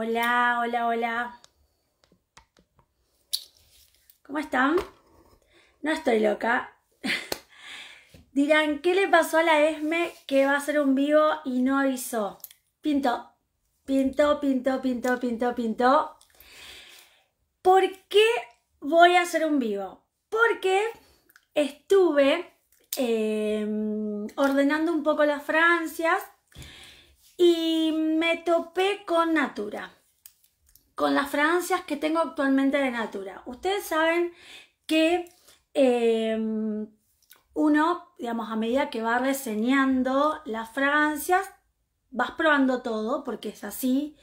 Hola, hola, hola. ¿Cómo están? No estoy loca. Dirán, ¿qué le pasó a la Esme que va a hacer un vivo y no avisó? Pintó, pintó, pintó, pintó, pintó, pintó. ¿Por qué voy a hacer un vivo? Porque estuve em, ordenando un poco las Francias y me topé con Natura, con las fragancias que tengo actualmente de Natura. Ustedes saben que em, uno, digamos, a medida que va reseñando las fragancias, vas probando todo, porque es así,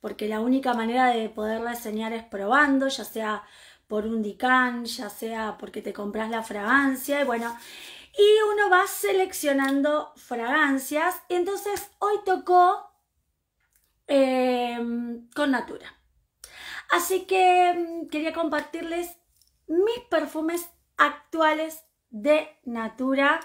porque la única manera de poder reseñar es probando, ya sea por un dicán, ya sea porque te compras la fragancia, y bueno, y uno va seleccionando fragancias. Entonces hoy tocó em, con Natura. Así que em, quería compartirles mis perfumes actuales de Natura.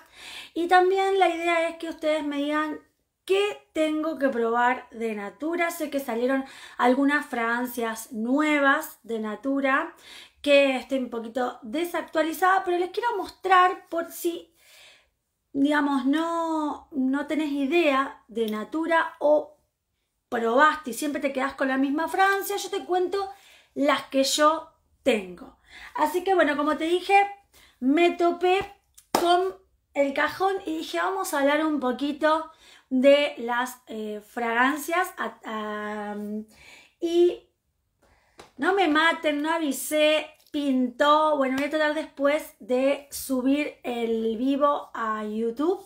Y también la idea es que ustedes me digan qué tengo que probar de Natura. Sé que salieron algunas fragancias nuevas de Natura que estoy un poquito desactualizada, pero les quiero mostrar por si digamos, no, no tenés idea de natura o probaste y siempre te quedás con la misma Francia, yo te cuento las que yo tengo. Así que bueno, como te dije, me topé con el cajón y dije, vamos a hablar un poquito de las eh, fragancias. y no me maten, no avisé, bueno, voy a tratar después de subir el vivo a YouTube.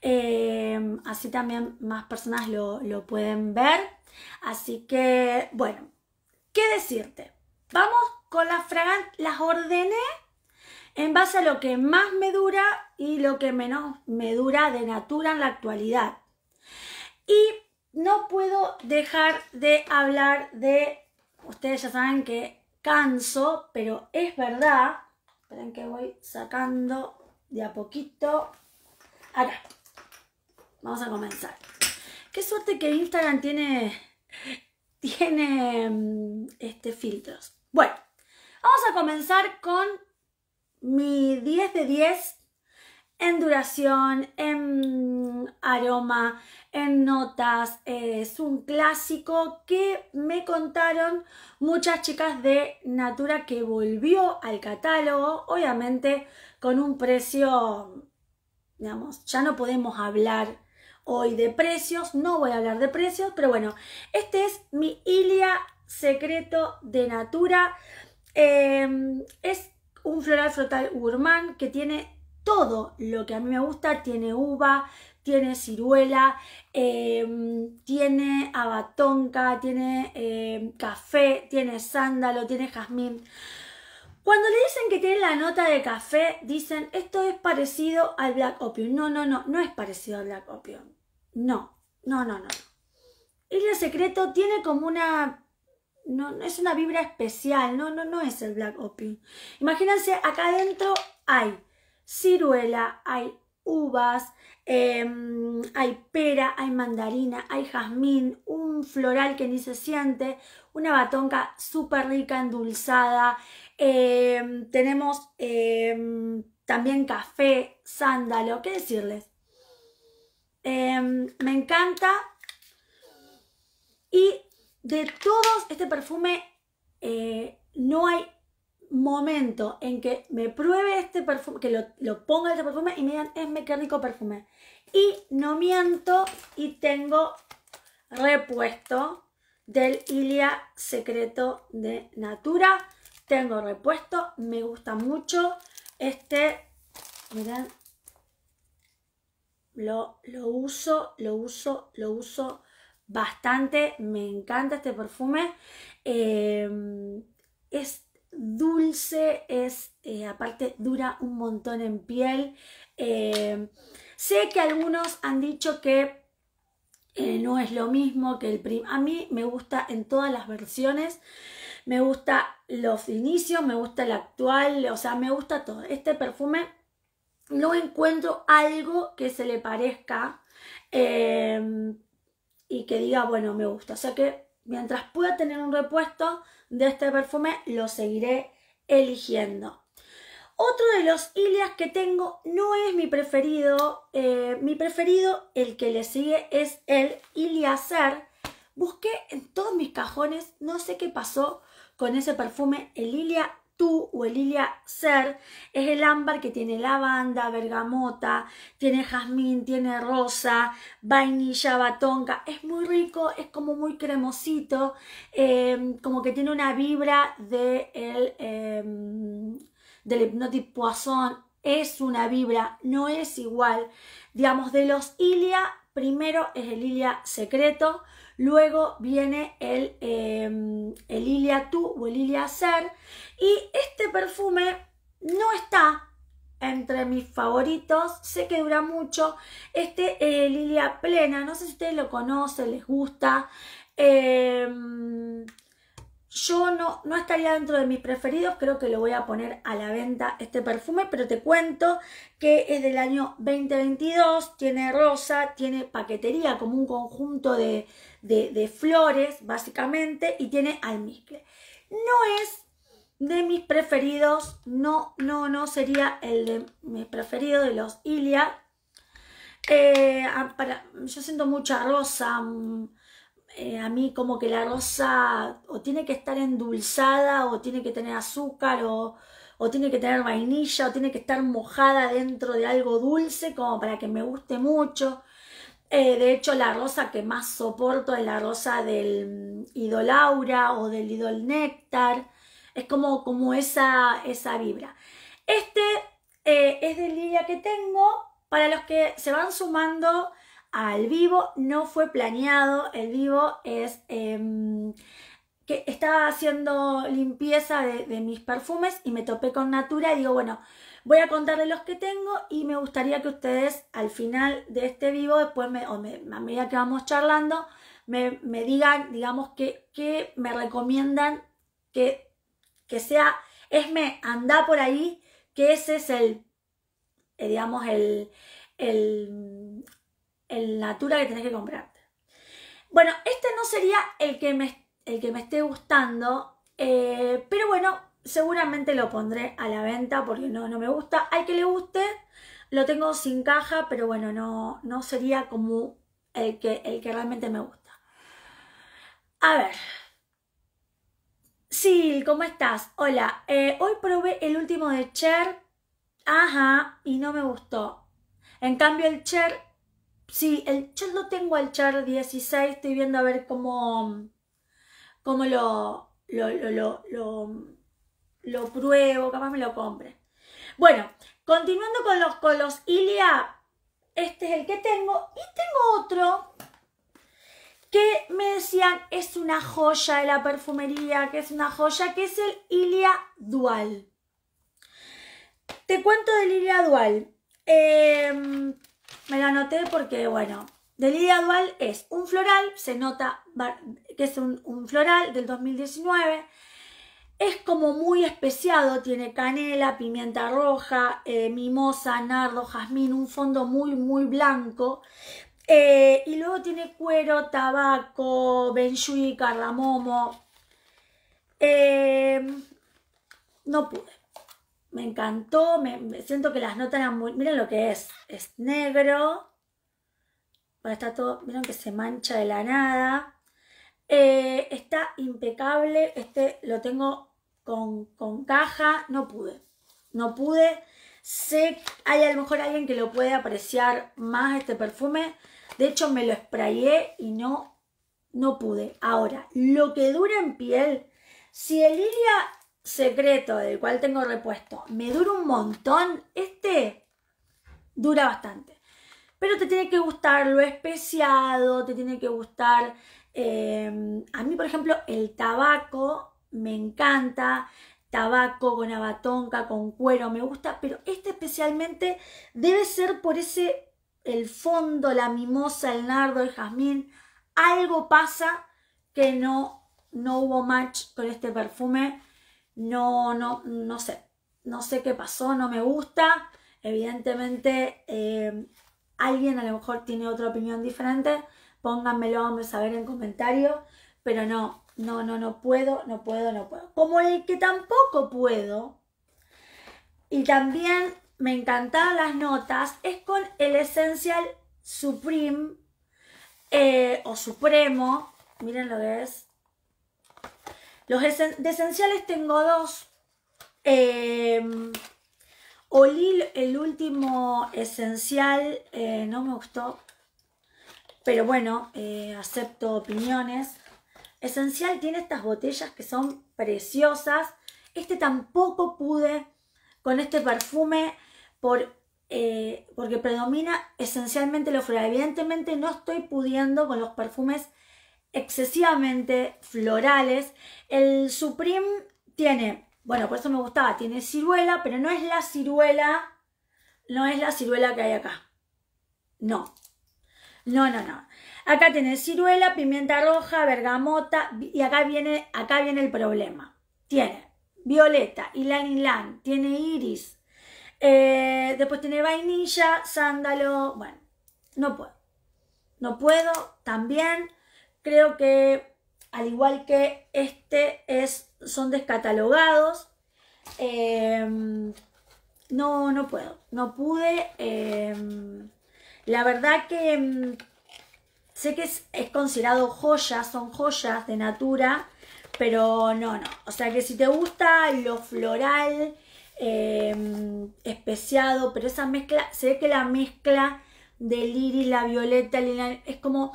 Em, así también más personas lo, lo pueden ver. Así que, bueno, ¿qué decirte? Vamos con las fragancias, las ordené en base a lo que más me dura y lo que menos me dura de natura en la actualidad. Y no puedo dejar de hablar de, ustedes ya saben que canso, pero es verdad. Esperen que voy sacando de a poquito. Acá. Vamos a comenzar. Qué suerte que Instagram tiene, tiene mm, este, filtros. Bueno, vamos a comenzar con mi 10 de 10 en duración, en mm, aroma, en notas. Es un clásico que me contaron muchas chicas de Natura que volvió al catálogo, obviamente con un precio, digamos, ya no podemos hablar hoy de precios, no voy a hablar de precios, pero bueno, este es mi Ilia Secreto de Natura. Em, es un floral frutal gourmand que tiene todo lo que a mí me gusta, tiene uva, tiene ciruela, em, tiene abatonca, tiene em, café, tiene sándalo, tiene jazmín. Cuando le dicen que tiene la nota de café, dicen esto es parecido al black opium. No, no, no, no es parecido al black opium. No, no, no, no. el Secreto tiene como una no, no, es una vibra especial, no, no, no es el Black Opium. Imagínense, acá adentro hay ciruela, hay uvas, em, hay pera, hay mandarina, hay jazmín, un floral que ni se siente, una batonca súper rica, endulzada. Em, tenemos em, también café, sándalo, ¿qué decirles? me encanta. Y de todos, este perfume eh, no hay momento en que me pruebe este perfume, que lo, ponga este perfume y me digan, es mecánico perfume. Y no miento y tengo repuesto del Ilia Secreto de Natura. Tengo repuesto, me gusta mucho. Este, miren, lo, uso, lo uso, lo uso bastante. Me encanta este perfume. Em, es dulce, es eh, aparte dura un montón en piel. Eh, sé que algunos han dicho que eh, no es lo mismo que el prim. A mí me gusta en todas las versiones. Me gusta los inicios, me gusta el actual, o sea, me gusta todo. Este perfume no encuentro algo que se le parezca y que diga, bueno, me gusta. O sea que mientras pueda tener un repuesto de este perfume, lo seguiré eligiendo. Otro de los Ilias que tengo no es mi preferido. Eh, mi preferido, el que le sigue, es el Iliacer. Busqué en todos mis cajones, no sé qué pasó con ese perfume, el Ilia o el ilia ser es el ámbar que tiene lavanda, bergamota, tiene jazmín, tiene rosa, vainilla, batonca, Es muy rico, es como muy cremosito, em, como que tiene una vibra de el, em, del hipnotic Es una vibra, no es igual. Digamos, de los ilia, primero es el ilia secreto, Luego viene el, eh, el Tu o el lilia Ser. Y este perfume no está entre mis favoritos. Sé que dura mucho. Este eh, Lilia Plena, no sé si ustedes lo conocen, les gusta. Eh, yo no, no estaría dentro de mis preferidos, creo que lo voy a poner a la venta este perfume, pero te cuento que es del año 2022, tiene rosa, tiene paquetería como un conjunto de, flores básicamente y tiene almizcle. No es de mis preferidos, no, no, no sería el de mis preferidos de los Ilia. Eh, ah, para, yo siento mucha rosa, mm, eh, a mí como que la rosa o tiene que estar endulzada o tiene que tener azúcar o, o tiene que tener vainilla o tiene que estar mojada dentro de algo dulce como para que me guste mucho. Eh, de hecho, la rosa que más soporto es la rosa del mm, idolaura o del idol néctar. Es como, como esa, esa vibra. Este eh, es de día que tengo. Para los que se van sumando, al vivo. No fue planeado, el vivo es... Em, que estaba haciendo limpieza de, mis perfumes y me topé con Natura y digo, bueno, voy a contarle los que tengo y me gustaría que ustedes al final de este vivo, después me, o me, a medida que vamos charlando, me, digan, digamos, que, que, me recomiendan que, que sea, esme, anda por ahí, que ese es el, eh, digamos, el, el la tura que tenés que comprarte. Bueno, este no sería el que me, el que me esté gustando, eh, pero bueno, seguramente lo pondré a la venta porque no, no me gusta. Al que le guste, lo tengo sin caja, pero bueno, no, sería como el que, el que realmente me gusta. A ver, Sil, ¿cómo estás? Hola, eh, hoy probé el último de Cher. Ajá, y no me gustó. En cambio, el Cher Sí, el, yo no tengo al char 16, estoy viendo a ver cómo, lo, lo, lo, lo, lo pruebo, capaz me lo compre. Bueno, continuando con los, con los Ilia, este es el que tengo. Y tengo otro que me decían es una joya de la perfumería, que es una joya, que es el Ilia Dual. Te cuento del Ilia Dual. Eh, me la anoté porque, bueno, de Dual es un floral, se nota que es un, floral del 2019. Es como muy especiado, tiene canela, pimienta roja, eh, mimosa, nardo, jazmín, un fondo muy, muy blanco. Eh, y luego tiene cuero, tabaco, benjuí, caramomo. Eh, no pude me encantó, me, siento que las notas eran muy... Miren lo que es, es negro. está todo, miren que se mancha de la nada. Eh, está impecable, este lo tengo con, con, caja, no pude, no pude. Sé, hay a lo mejor alguien que lo puede apreciar más este perfume. De hecho, me lo sprayé y no, no pude. Ahora, lo que dura en piel, si el Lilia secreto del cual tengo repuesto me dura un montón, este dura bastante. Pero te tiene que gustar lo especiado, te tiene que gustar... Em, a mí, por ejemplo, el tabaco me encanta, tabaco con abatonca, con cuero, me gusta, pero este especialmente debe ser por ese, el fondo, la mimosa, el nardo, el jazmín, algo pasa que no, no hubo match con este perfume no, no, no sé, no sé qué pasó, no me gusta. Evidentemente, eh, alguien a lo mejor tiene otra opinión diferente. Pónganmelo, a saber en comentarios. Pero no, no, no, no puedo, no puedo, no puedo. Como el que tampoco puedo, y también me encantaban las notas, es con el esencial Supreme eh, o Supremo. Miren lo que es. Los de esenciales tengo dos. Eh, olí el último esencial, eh, no me gustó, pero bueno, eh, acepto opiniones. Esencial tiene estas botellas que son preciosas. Este tampoco pude con este perfume por, eh, porque predomina esencialmente lo floral. Evidentemente no estoy pudiendo con los perfumes excesivamente florales. El Supreme tiene, bueno, por eso me gustaba, tiene ciruela, pero no es la ciruela, no es la ciruela que hay acá. No. No, no, no. Acá tiene ciruela, pimienta roja, bergamota y acá viene, acá viene el problema. Tiene violeta, y line tiene iris, eh, después tiene vainilla, sándalo, bueno, no puedo. No puedo, también creo que al igual que este es, son descatalogados. Em, no, no puedo, no pude. Em, la verdad que em, sé que es, considerado joya, son joyas de natura, pero no, no. O sea que si te gusta lo floral, especiado, pero esa mezcla, se ve que la mezcla del iris, la violeta, es como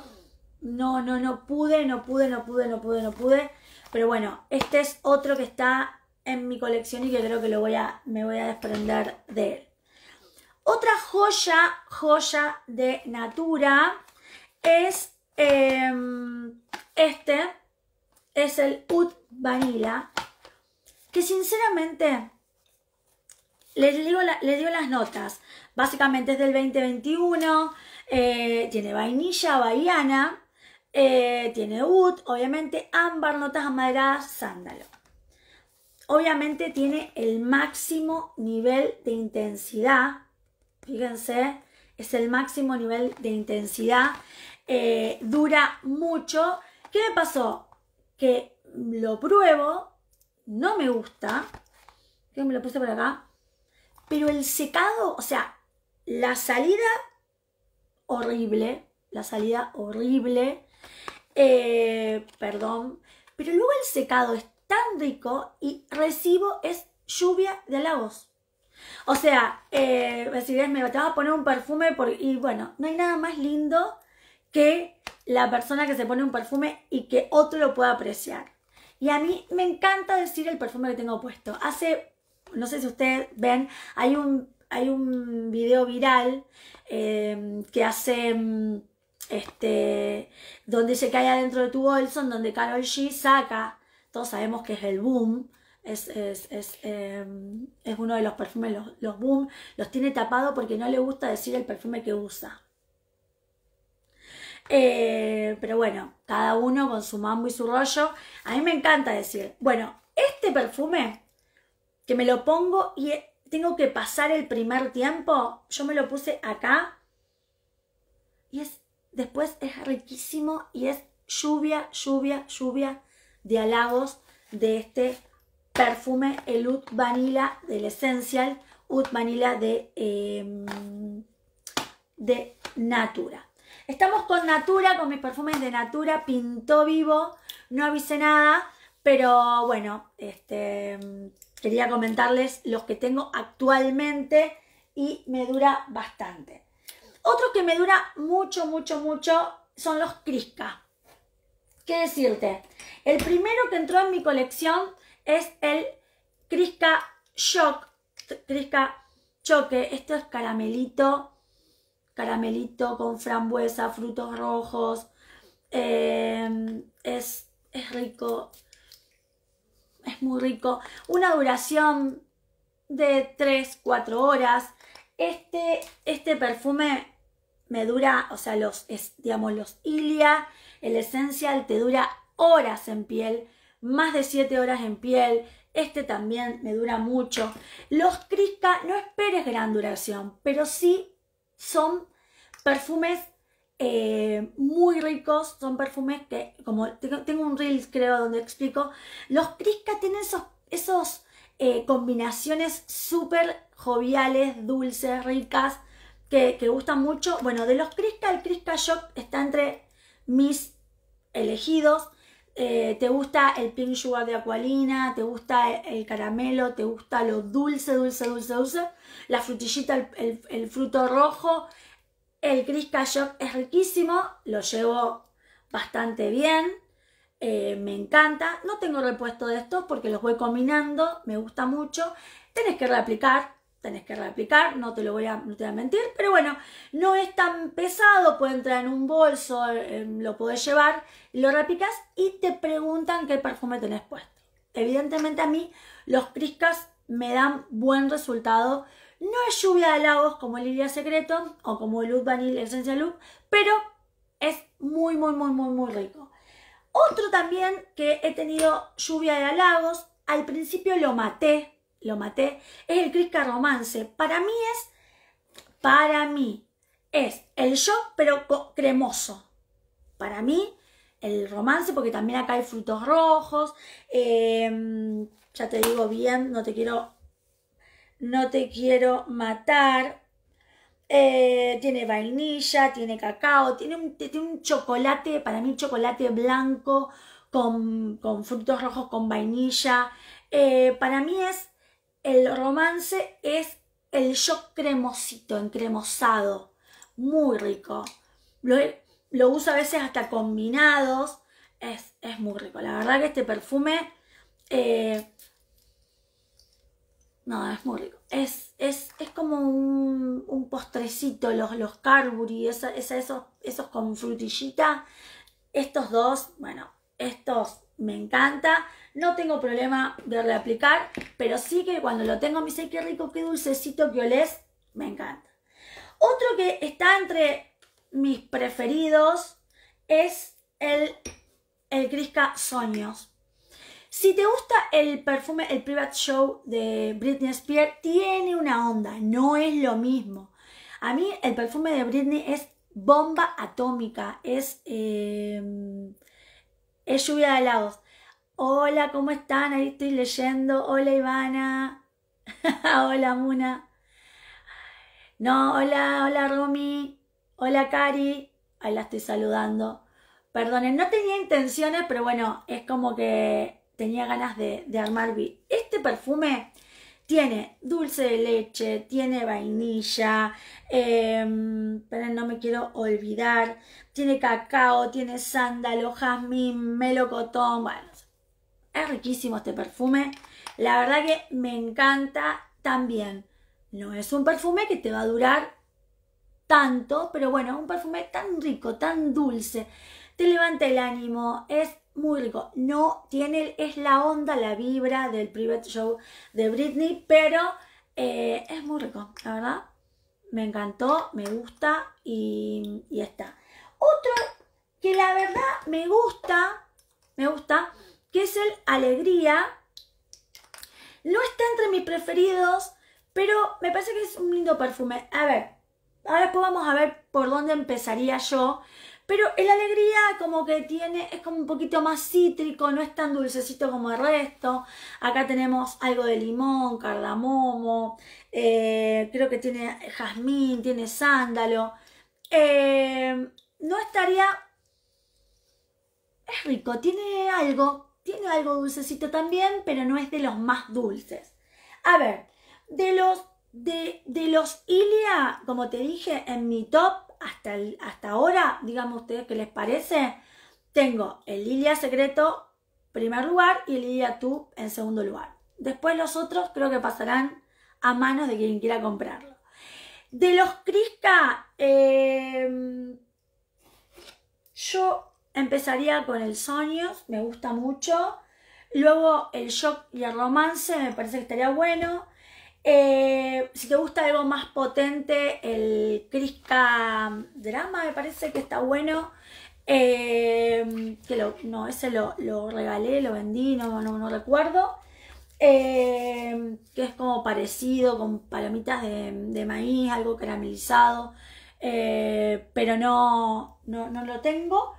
no, no, no pude, no pude, no pude, no pude, no pude. Pero bueno, este es otro que está en mi colección y que creo que lo voy a, me voy a desprender de él. Otra joya, joya de Natura es em, este, es el Oud Vanilla, que sinceramente les digo, las notas. Básicamente es del 2021, eh, tiene vainilla, bahiana, eh, tiene wood, obviamente, ámbar, notas amaderadas, sándalo. Obviamente tiene el máximo nivel de intensidad, fíjense, es el máximo nivel de intensidad, eh, dura mucho. ¿Qué me pasó? Que lo pruebo, no me gusta, me lo puse por acá, pero el secado, o sea, la salida horrible, la salida horrible, eh, perdón. Pero luego el secado es tan rico y recibo es lluvia de la voz. O sea, eh, me te a poner un perfume por, y bueno, no hay nada más lindo que la persona que se pone un perfume y que otro lo pueda apreciar. Y a mí me encanta decir el perfume que tengo puesto. Hace, no sé si ustedes ven, hay un, hay un video viral eh, que hace... Mm, este, donde se cae adentro de tu bolso, donde Carol G saca, todos sabemos que es el boom, es, es, em, uno de los perfumes, los, boom, los tiene tapado porque no le gusta decir el perfume que usa. Eh, pero bueno, cada uno con su mambo y su rollo. A mí me encanta decir, bueno, este perfume que me lo pongo y tengo que pasar el primer tiempo, yo me lo puse acá y es después es riquísimo y es lluvia, lluvia, lluvia de halagos de este perfume, el Oud Vanilla del Essential, Oud Vanilla de, em, de Natura. Estamos con Natura, con mis perfumes de Natura, pintó vivo, no avisé nada, pero bueno, este, quería comentarles los que tengo actualmente y me dura bastante. Otro que me dura mucho, mucho, mucho son los Crisca. ¿Qué decirte? El primero que entró en mi colección es el Crisca Shock. Crisca Choque. Esto es caramelito, caramelito con frambuesa, frutos rojos. Eh, es, rico. Es muy rico. Una duración de 3-4 horas. Este, este perfume me dura, o sea, los, digamos, los ilia, el esencial te dura horas en piel, más de 7 horas en piel. Este también me dura mucho. Los Crisca, no esperes gran duración, pero sí son perfumes eh, muy ricos. Son perfumes que, como tengo un reel, creo, donde explico. Los Crisca tienen esos, esos eh, combinaciones súper joviales, dulces, ricas que, gusta mucho. Bueno, de los Crisca, el Crisca Shop está entre mis elegidos. Eh, te gusta el pink sugar de Aqualina, te gusta el caramelo, te gusta lo dulce, dulce, dulce, dulce, la frutillita, el, fruto rojo, el Crisca Shop es riquísimo, lo llevo bastante bien, eh, me encanta, no tengo repuesto de estos porque los voy combinando, me gusta mucho, tenés que reaplicar, tenés que replicar, no te lo voy a, a mentir, pero bueno, no es tan pesado, puede entrar en un bolso, em, lo podés llevar, lo replicas y te preguntan qué perfume tenés puesto. Evidentemente a mí los Criscas me dan buen resultado, no es lluvia de lagos como el Lilia Secreto o como el Luz Vanilla Esencia Luz, pero es muy, muy, muy, muy, muy rico. Otro también que he tenido lluvia de halagos, al principio lo maté lo maté, es el Crisca Romance. Para mí es, para mí, es el yo, pero cremoso. Para mí, el romance, porque también acá hay frutos rojos. Em, ya te digo bien, no te quiero, no te quiero matar. Eh, tiene vainilla, tiene cacao, tiene un, chocolate, para mí un chocolate blanco con, frutos rojos, con vainilla. Eh, para mí es el romance es el yo cremosito, encremosado, muy rico. Lo, uso a veces hasta combinados, es, muy rico. La verdad que este perfume, eh, no, es muy rico. Es, como un, postrecito, los, los Carbury, esos, esos con frutillita. Estos dos, bueno, estos me encanta. No tengo problema de reaplicar, pero sí que cuando lo tengo me dice, qué rico, qué dulcecito que olés, me encanta. Otro que está entre mis preferidos es el, el Crisca Soños. Si te gusta el perfume, el Private Show de Britney Spears, tiene una onda, no es lo mismo. A mí el perfume de Britney es bomba atómica, es, eh, es lluvia de lagos. Hola, ¿cómo están? Ahí estoy leyendo. Hola Ivana. hola Muna. No, hola, hola Rumi, Hola Cari. Ahí la estoy saludando. Perdonen, no tenía intenciones, pero bueno, es como que tenía ganas de, armar. Este perfume tiene dulce de leche, tiene vainilla, em, pero no me quiero olvidar. Tiene cacao, tiene sándalo, jazmín, melocotón. Bueno, es riquísimo este perfume. La verdad que me encanta también. No es un perfume que te va a durar tanto, pero bueno, es un perfume tan rico, tan dulce. Te levanta el ánimo, es muy rico. No tiene, es la onda, la vibra del private show de Britney, pero eh, es muy rico, la verdad. Me encantó, me gusta y, y está. Otro que la verdad me gusta, me gusta, que es el Alegría. No está entre mis preferidos, pero me parece que es un lindo perfume. A ver, ver después vamos a ver por dónde empezaría yo. Pero el alegría como que tiene, es como un poquito más cítrico, no es tan dulcecito como el resto. Acá tenemos algo de limón, cardamomo, eh, creo que tiene jazmín, tiene sándalo. Eh, no estaría... Es rico, tiene algo, tiene algo dulcecito también, pero no es de los más dulces. A ver, de los, de, los Ilia, como te dije, en mi top hasta, el, hasta ahora, digamos ustedes qué les parece, tengo el Ilia secreto primer lugar y el Ilia tú en segundo lugar. Después los otros creo que pasarán a manos de quien quiera comprarlo. De los Crisca, em, yo Empezaría con el Sueños, me gusta mucho. Luego el Shock y el Romance, me parece que estaría bueno. Eh, si te gusta algo más potente, el Crisca Drama, me parece que está bueno. Eh, que no, ese lo, regalé, lo vendí, no, recuerdo. Eh, que es como parecido con palomitas de, maíz, algo caramelizado, pero no, no, no, lo tengo.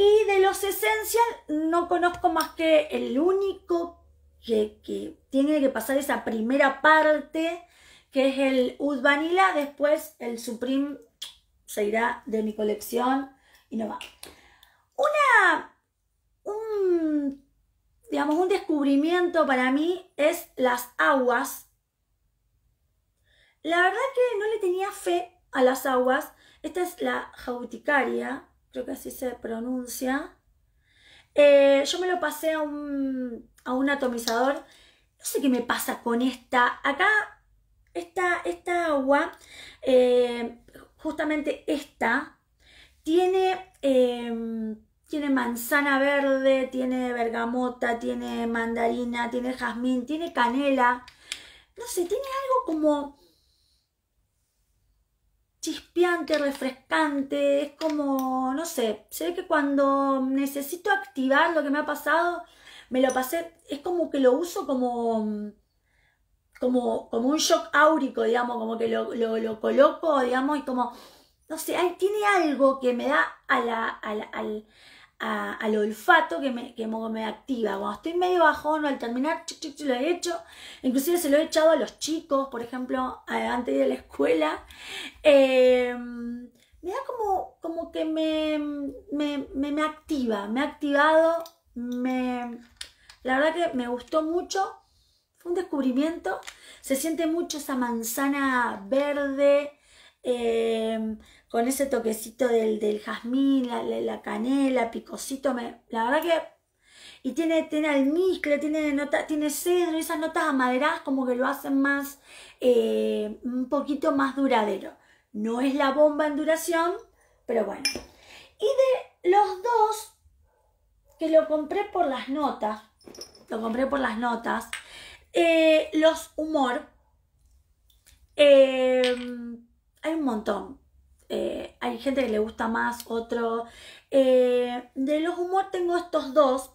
Y de los Essential no conozco más que el único que, tiene que pasar esa primera parte, que es el Oud Vanilla. Después el Supreme se irá de mi colección y no va. Una, digamos, un descubrimiento para mí es las aguas. La verdad que no le tenía fe a las aguas. Esta es la jauticaria creo que así se pronuncia. Eh, yo me lo pasé a un, atomizador. No sé qué me pasa con esta. Acá, esta, esta agua, eh, justamente esta, tiene, em, tiene manzana verde, tiene bergamota, tiene mandarina, tiene jazmín, tiene canela. No sé, tiene algo como chispeante, refrescante, es como, no sé, se ve que cuando necesito activar lo que me ha pasado, me lo pasé, es como que lo uso como, como, como un shock áurico, digamos, como que lo, lo, coloco, digamos, y como, no sé, tiene algo que me da a al al olfato que me, que me activa. Cuando estoy medio bajón no al terminar, lo he hecho. Inclusive se lo he echado a los chicos, por ejemplo, antes de la escuela. Eh, me da como, como que me me, me, activa, me ha activado, me, la verdad que me gustó mucho, fue un descubrimiento, se siente mucho esa manzana verde, em, con ese toquecito del, jazmín, la, la, canela, picosito, me, la verdad que... Y tiene, tiene almizcle, tiene, nota, tiene cedro, esas notas amaderadas como que lo hacen más, eh, un poquito más duradero. No es la bomba en duración, pero bueno. Y de los dos, que lo compré por las notas, lo compré por las notas, eh, los humor, eh, hay un montón. Eh, hay gente que le gusta más, otro. Eh, de los humor tengo estos dos.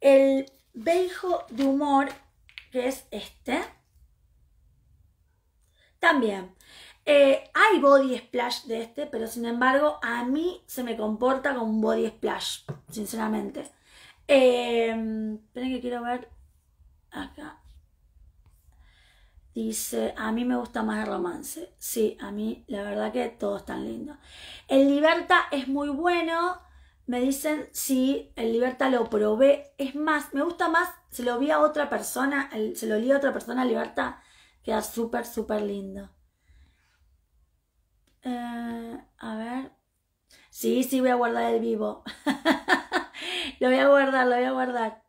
El Beijo de humor, que es este. También. Eh, hay body splash de este, pero sin embargo a mí se me comporta como un body splash, sinceramente. Esperen que quiero ver acá. Dice, a mí me gusta más el romance. Sí, a mí la verdad que todo es tan lindo. El Liberta es muy bueno. Me dicen, sí, el Liberta lo probé. Es más, me gusta más, se lo vi a otra persona, se lo li a otra persona, Liberta. Queda súper, súper lindo. Eh, a ver. Sí, sí, voy a guardar el vivo. lo voy a guardar, lo voy a guardar.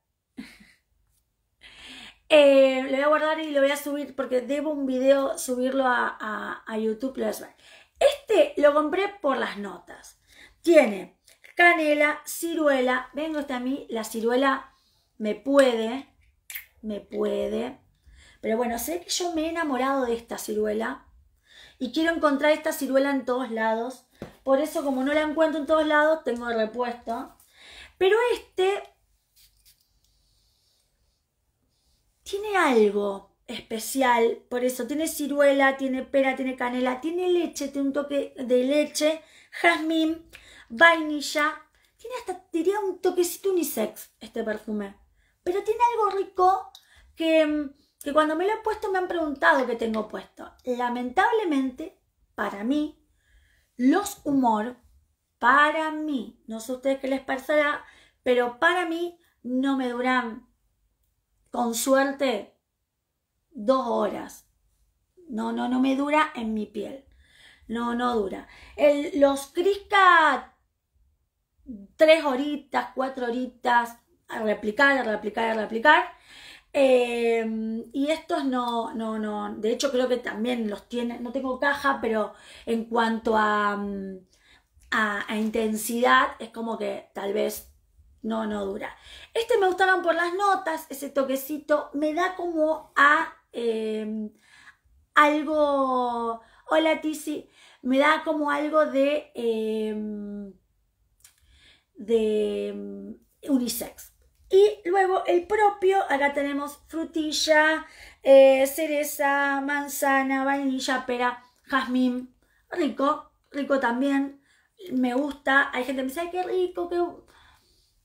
Eh, lo voy a guardar y lo voy a subir porque debo un video subirlo a, YouTube. Este lo compré por las notas. Tiene canela, ciruela. Vengo hasta este a mí, la ciruela me puede, me puede. Pero bueno, sé que yo me he enamorado de esta ciruela y quiero encontrar esta ciruela en todos lados. Por eso, como no la encuentro en todos lados, tengo de repuesto. Pero este tiene algo especial, por eso tiene ciruela, tiene pera, tiene canela, tiene leche, tiene un toque de leche, jazmín, vainilla, tiene hasta, diría, un toquecito unisex este perfume, pero tiene algo rico que, cuando me lo he puesto me han preguntado qué tengo puesto. Lamentablemente, para mí, los humor, para mí, no sé ustedes qué les parecerá, pero para mí no me duran con suerte, dos horas. No, no, no me dura en mi piel. No, no dura. los Crisca, tres horitas, cuatro horitas, a replicar, a replicar, a replicar. Em, y estos no, no, no. De hecho, creo que también los tiene, No tengo caja, pero en cuanto a, mm, a, a intensidad, es como que tal vez no, no dura. Este me gustaron por las notas, ese toquecito me da como a em, algo, hola Tizi, me da como algo de, em, de em, unisex. Y luego el propio, acá tenemos frutilla, eh, cereza, manzana, vainilla, pera, jazmín, rico, rico también, me gusta, hay gente que me dice, Ay, qué rico, qué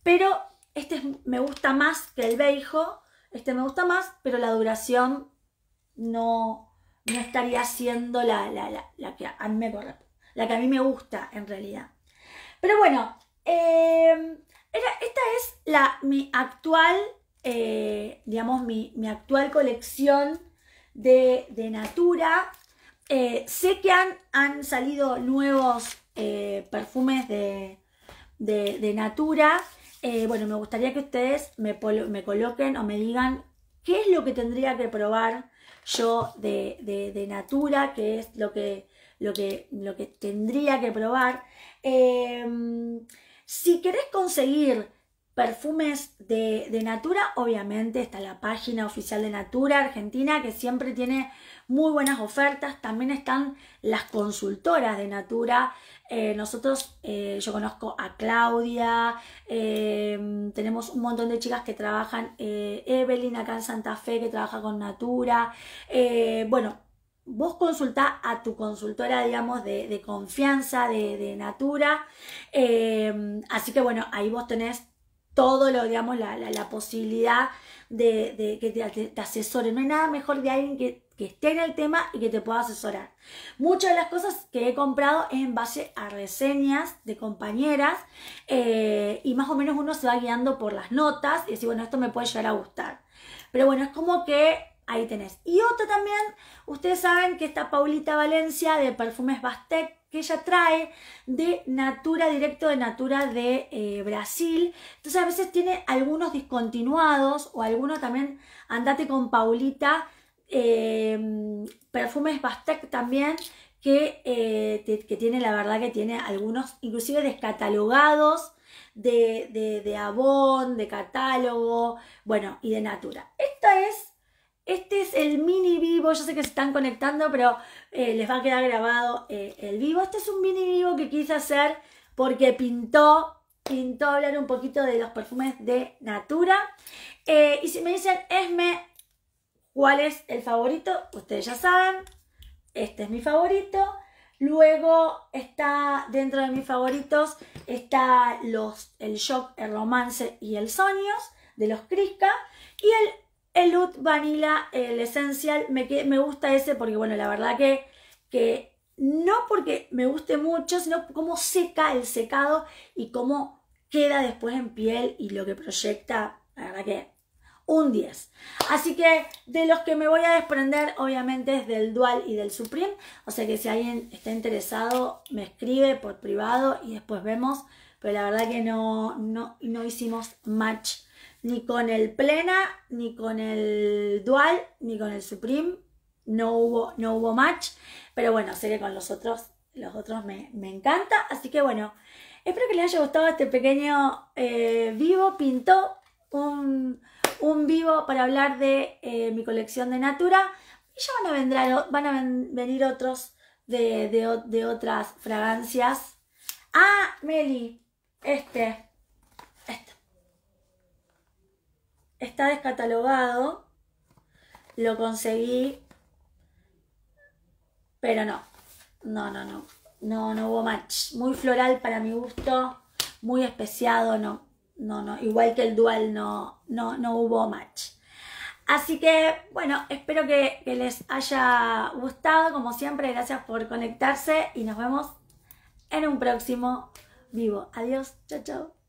pero este me gusta más que el beijo, este me gusta más, pero la duración no, estaría siendo la, que a mí me la que a mí me gusta en realidad. Pero bueno, em, esta es mi actual, eh, digamos, mi, actual colección de, Natura. Eh, sé que han, salido nuevos eh, perfumes de Natura. Eh, bueno, me gustaría que ustedes me, coloquen o me digan qué es lo que tendría que probar yo de, Natura, qué es lo que, lo que, lo que tendría que probar. Eh, si querés conseguir Perfumes de, Natura, obviamente está la página oficial de Natura Argentina que siempre tiene muy buenas ofertas. También están las consultoras de Natura. Eh, nosotros, eh, yo conozco a Claudia, eh, tenemos un montón de chicas que trabajan, Evelyn acá en Santa Fe que trabaja con Natura. bueno, vos consultá a tu consultora, digamos, de, confianza, de, de Natura. así que bueno, ahí vos tenés todo lo, digamos, la, posibilidad de, que te, asesoren. No hay nada mejor de alguien que, que, esté en el tema y que te pueda asesorar. Muchas de las cosas que he comprado es en base a reseñas de compañeras eh, y más o menos uno se va guiando por las notas y decir, bueno, esto me puede llegar a gustar. Pero bueno, es como que ahí tenés. Y otra también, ustedes saben que está Paulita Valencia de Perfumes Bastec, que ella trae de Natura, directo de Natura de eh, Brasil. Entonces a veces tiene algunos discontinuados o algunos también, andate con Paulita, em, perfumes Bastec también, eh, que, tiene, la verdad que tiene algunos, inclusive descatalogados de, de, de de catálogo, bueno, y de Natura. Esta es este es el mini vivo, yo sé que se están conectando, pero eh, les va a quedar grabado eh, el vivo. Este es un mini vivo que quise hacer porque pintó, pintó hablar un poquito de los perfumes de Natura. Eh, y si me dicen, Esme, ¿cuál es el favorito? Ustedes ya saben, este es mi favorito. Luego está, dentro de mis favoritos, está los, el Shock, el Romance y el Sueños de los Crisca. Y el el Oud Vanilla, el Essential, me, me gusta ese porque, bueno, la verdad que, que no porque me guste mucho, sino cómo seca el secado y cómo queda después en piel y lo que proyecta, la verdad que un 10. Así que de los que me voy a desprender, obviamente, es del Dual y del Supreme. O sea que si alguien está interesado, me escribe por privado y después vemos. Pero la verdad que no, no, no hicimos match ni con el plena, ni con el dual, ni con el supreme. No hubo, no hubo match, pero bueno, sé que con los otros, los otros me, me encanta. Así que bueno, espero que les haya gustado este pequeño eh, vivo. Pintó un, vivo para hablar de eh, mi colección de Natura. Y ya van a, venir otros de, de otras fragancias. Ah, Meli, este. está descatalogado. Lo conseguí. Pero no. No, no, no. No, no hubo match. Muy floral para mi gusto. Muy especiado, no. No, no. Igual que el dual, no, no, no hubo match. Así que, bueno, espero que, que les haya gustado. Como siempre, gracias por conectarse y nos vemos en un próximo vivo. Adiós, chao, chao.